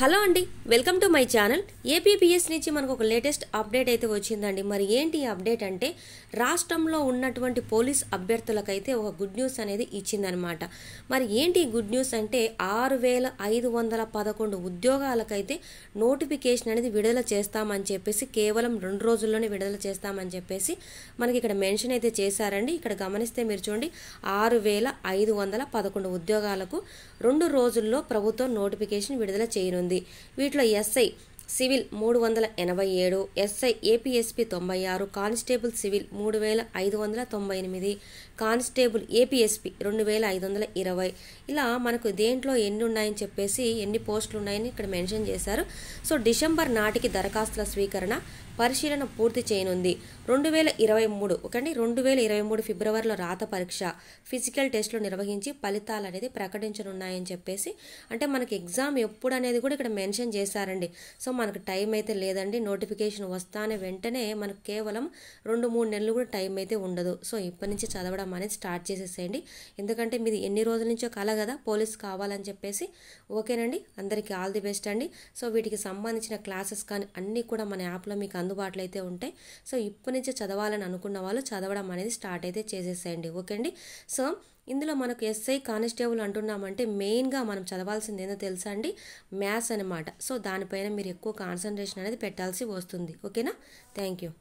hello అండి welcome to my channel APPS నుంచి మనకు ఒక లేటెస్ట్ అప్డేట్ అయితే వచ్చిందండి మరి ఏంటి అప్డేట్ అంటే రాష్ట్రంలో ఉన్నటువంటి పోలీస్ అభ్యర్థులకైతే ఒక గుడ్ న్యూస్ అనేది ఇచ్చిందనమాట మరి ఏంటి గుడ్ న్యూస్ అంటే ఆరు వేల ఐదు వందల పదకొండు ఉద్యోగాలకైతే నోటిఫికేషన్ అనేది విడుదల చేస్తామని చెప్పేసి కేవలం రెండు రోజుల్లోనే విడుదల చేస్తామని చెప్పేసి మనకి ఇక్కడ మెన్షన్ అయితే చేశారండి ఇక్కడ గమనిస్తే మీరు చూడండి ఆరు వేల ఐదు వందల పదకొండు ఉద్యోగాలకు రెండు రోజుల్లో ప్రభుత్వం నోటిఫికేషన్ విడుదల చేయను ఉంది వీటిలో ఎస్ఐ సివిల్ మూడు వందల ఎనభై ఏడు ఎస్ఐ ఏపీఎస్పి తొంభై ఆరు కానిస్టేబుల్ సివిల్ మూడు వేల ఐదు వందల తొంభై ఎనిమిది కానిస్టేబుల్ ఏపీఎస్పి రెండు వేల ఐదు వందల ఇరవై ఇలా మనకు దేంట్లో ఎన్ని ఉన్నాయని చెప్పేసి ఎన్ని పోస్టులు ఉన్నాయని ఇక్కడ మెన్షన్ చేశారు సో డిసెంబర్ నాటికి దరఖాస్తుల స్వీకరణ పరిశీలన పూర్తి చేయనుంది రెండు వేల ఇరవై మూడు ఒకండి రెండు వేల ఇరవై మూడు ఫిబ్రవరిలో రాత పరీక్ష ఫిజికల్ టెస్టులు నిర్వహించి ఫలితాలు అనేది ప్రకటించనున్నాయని చెప్పేసి అంటే మనకి ఎగ్జామ్ ఎప్పుడు అనేది కూడా ఇక్కడ మెన్షన్ చేశారండి సో మనకు టైం అయితే లేదండి నోటిఫికేషన్ వస్తానే వెంటనే మనకు కేవలం రెండు మూడు నెలలు కూడా టైం అయితే ఉండదు సో ఇప్పటి నుంచి చదవడం అనేది స్టార్ట్ చేసేసేయండి ఎందుకంటే మీది ఎన్ని రోజుల నుంచో కల కదా పోలీస్ కావాలని చెప్పేసి ఓకేనండి అందరికీ ఆల్ ది బెస్ట్ అండి సో వీటికి సంబంధించిన క్లాసెస్ కానీ అన్నీ కూడా మన యాప్లో మీకు అందుబాటులో అయితే ఉంటాయి సో ఇప్పటి నుంచి చదవాలని అనుకున్న వాళ్ళు చదవడం అనేది స్టార్ట్ అయితే చేసేసేయండి ఓకే అండి సో ఇందులో మనకు ఎస్ఐ కానిస్టేబుల్ అంటున్నామంటే మెయిన్గా మనం చదవాల్సింది ఏందో తెలుసా అండి మ్యాథ్స్ అనమాట సో దానిపైన మీరు ఎక్కువ కాన్సన్ట్రేషన్ అనేది పెట్టాల్సి వస్తుంది ఓకేనా థ్యాంక్ యూ